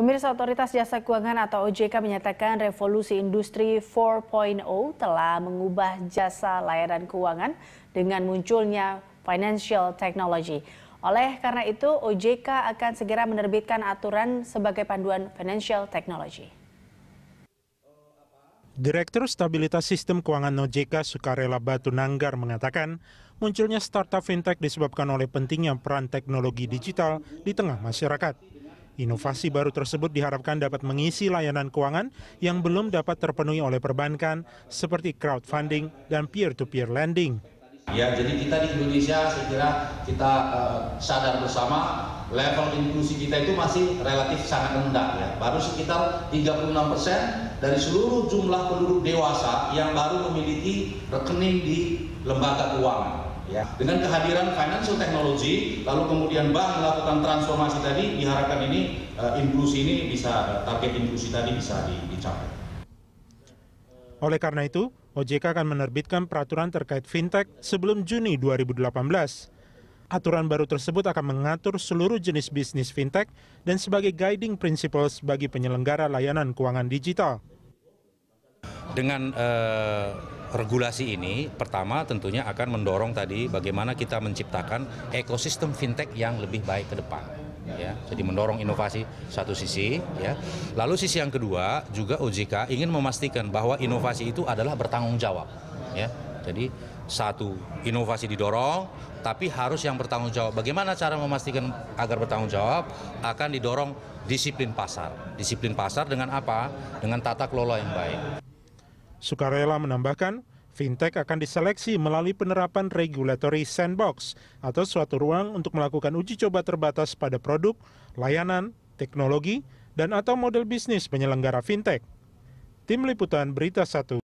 Pemirsa Otoritas Jasa Keuangan atau OJK menyatakan revolusi industri 4.0 telah mengubah jasa layanan keuangan dengan munculnya financial technology. Oleh karena itu, OJK akan segera menerbitkan aturan sebagai panduan financial technology. Direktur Stabilitas Sistem Keuangan OJK Sukarela Batu Nanggar mengatakan, munculnya startup fintech disebabkan oleh pentingnya peran teknologi digital di tengah masyarakat. Inovasi baru tersebut diharapkan dapat mengisi layanan keuangan yang belum dapat terpenuhi oleh perbankan seperti crowdfunding dan peer-to-peer -peer lending. Ya, jadi kita di Indonesia saya kira kita uh, sadar bersama level inklusi kita itu masih relatif sangat rendah ya. Baru sekitar 36% dari seluruh jumlah penduduk dewasa yang baru memiliki rekening di lembaga keuangan. Ya. Dengan kehadiran financial technology, lalu kemudian bank melakukan transformasi tadi, diharapkan ini uh, inklusi ini bisa eh, target inklusi tadi bisa dicapai. Oleh karena itu, OJK akan menerbitkan peraturan terkait fintech sebelum Juni 2018. Aturan baru tersebut akan mengatur seluruh jenis bisnis fintech dan sebagai guiding principles bagi penyelenggara layanan keuangan digital. Dengan uh regulasi ini pertama tentunya akan mendorong tadi bagaimana kita menciptakan ekosistem fintech yang lebih baik ke depan ya jadi mendorong inovasi satu sisi ya lalu sisi yang kedua juga OJK ingin memastikan bahwa inovasi itu adalah bertanggung jawab ya jadi satu inovasi didorong tapi harus yang bertanggung jawab bagaimana cara memastikan agar bertanggung jawab akan didorong disiplin pasar disiplin pasar dengan apa dengan tata kelola yang baik Sukarela menambahkan, fintech akan diseleksi melalui penerapan regulatory sandbox atau suatu ruang untuk melakukan uji coba terbatas pada produk, layanan, teknologi, dan atau model bisnis penyelenggara fintech. Tim Liputan Berita 1